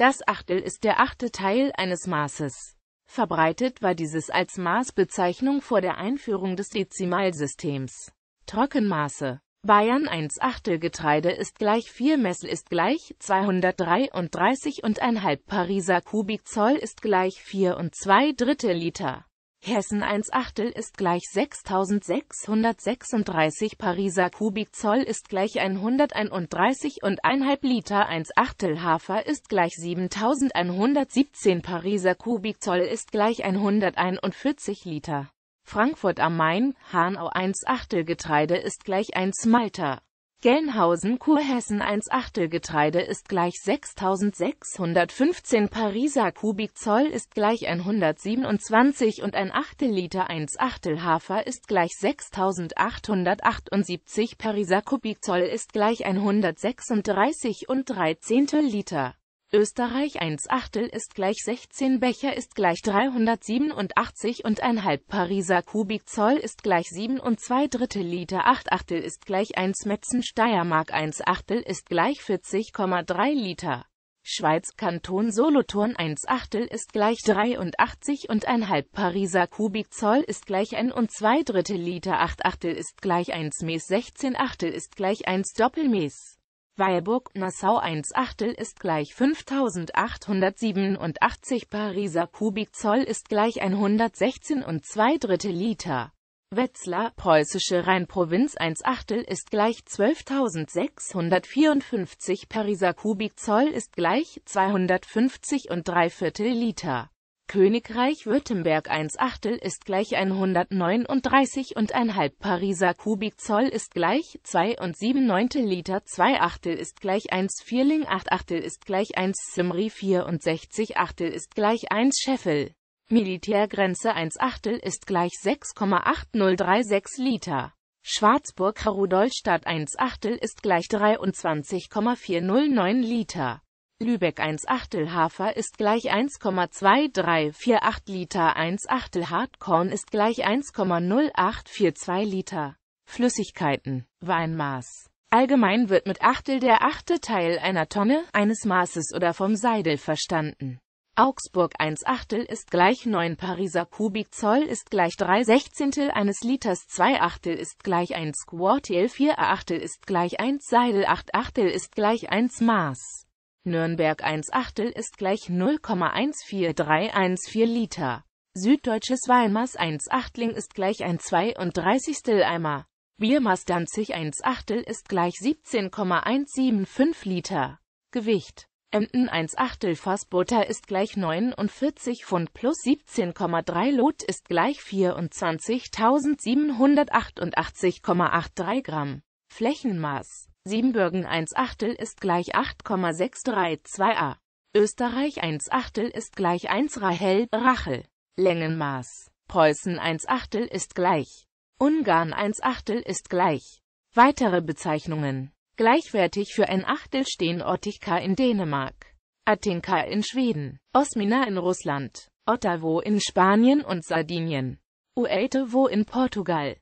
Das Achtel ist der achte Teil eines Maßes. Verbreitet war dieses als Maßbezeichnung vor der Einführung des Dezimalsystems. Trockenmaße Bayern 1 Achtel Getreide ist gleich 4 Messel ist gleich 233 und 233,5 Pariser Kubikzoll ist gleich 4 und 2 Drittel Liter. Hessen 1 Achtel ist gleich 6636 Pariser Kubikzoll ist gleich 131 und 1,5 Liter 1 Achtel Hafer ist gleich 7117 Pariser Kubikzoll ist gleich 141 Liter. Frankfurt am Main, Hanau 1 Achtel Getreide ist gleich 1 Malter. Gelnhausen Kurhessen 1 Achtel Getreide ist gleich 6615 Pariser Kubikzoll ist gleich 127 und ein Achtel Liter 1 Achtel Hafer ist gleich 6878 Pariser Kubikzoll ist gleich 136 und 3 Zehntel Liter. Österreich 1 Achtel ist gleich 16 Becher ist gleich 387 und halb Pariser Kubikzoll ist gleich 7 und 2 Drittel Liter 8 Achtel ist gleich 1 Metzen Steiermark 1 Achtel ist gleich 40,3 Liter. Schweiz Kanton Solothurn 1 Achtel ist gleich 83 und halb Pariser Kubikzoll ist gleich 1 und 2 Drittel Liter 8 Achtel ist gleich 1 Mes 16 Achtel ist gleich 1 Doppelmes. Weilburg-Nassau 1 Achtel ist gleich 5887 Pariser Kubikzoll ist gleich 116 und 2 Drittel Liter. Wetzlar, preußische Rheinprovinz 1 Achtel ist gleich 12.654 Pariser Kubikzoll ist gleich 250 und 3 Viertel Liter. Königreich Württemberg 1 Achtel ist gleich 139 und halb Pariser Kubikzoll ist gleich 2 und 7 neunte Liter 2 Achtel ist gleich 1 Vierling 8 Achtel ist gleich 1 Simri 64 Achtel ist gleich 1 Scheffel. Militärgrenze 1 Achtel ist gleich 6,8036 Liter. Schwarzburg Rudolstadt 1 Achtel ist gleich 23,409 Liter. Lübeck 1 Achtel Hafer ist gleich 1,2348 Liter, 1 Achtel Hartkorn ist gleich 1,0842 Liter. Flüssigkeiten, Weinmaß. Allgemein wird mit Achtel der achte Teil einer Tonne, eines Maßes oder vom Seidel verstanden. Augsburg 1 Achtel ist gleich 9 Pariser Kubikzoll ist gleich 3 Sechzehntel eines Liters 2 Achtel ist gleich 1 Quartel 4 Achtel ist gleich 1 Seidel 8 Achtel ist gleich 1 Maß. Nürnberg 1 Achtel ist gleich 0,14314 Liter. Süddeutsches Weinmaß 1 Achtling ist gleich ein 32. Eimer. Biermaß Danzig 1 Achtel ist gleich 17,175 Liter. Gewicht Emden 1 Achtel Fass Butter ist gleich 49 Pfund plus 17,3 Lot ist gleich 24.788,83 Gramm. Flächenmaß Siebenbürgen 1 Achtel ist gleich 8,632a. Österreich 1 Achtel ist gleich 1 Rahel, Rachel. Längenmaß. Preußen 1 Achtel ist gleich. Ungarn 1 Achtel ist gleich. Weitere Bezeichnungen. Gleichwertig für ein Achtel stehen Ottika in Dänemark, Atinka in Schweden, Osmina in Russland, Ottawo in Spanien und Sardinien, Uetevo in Portugal.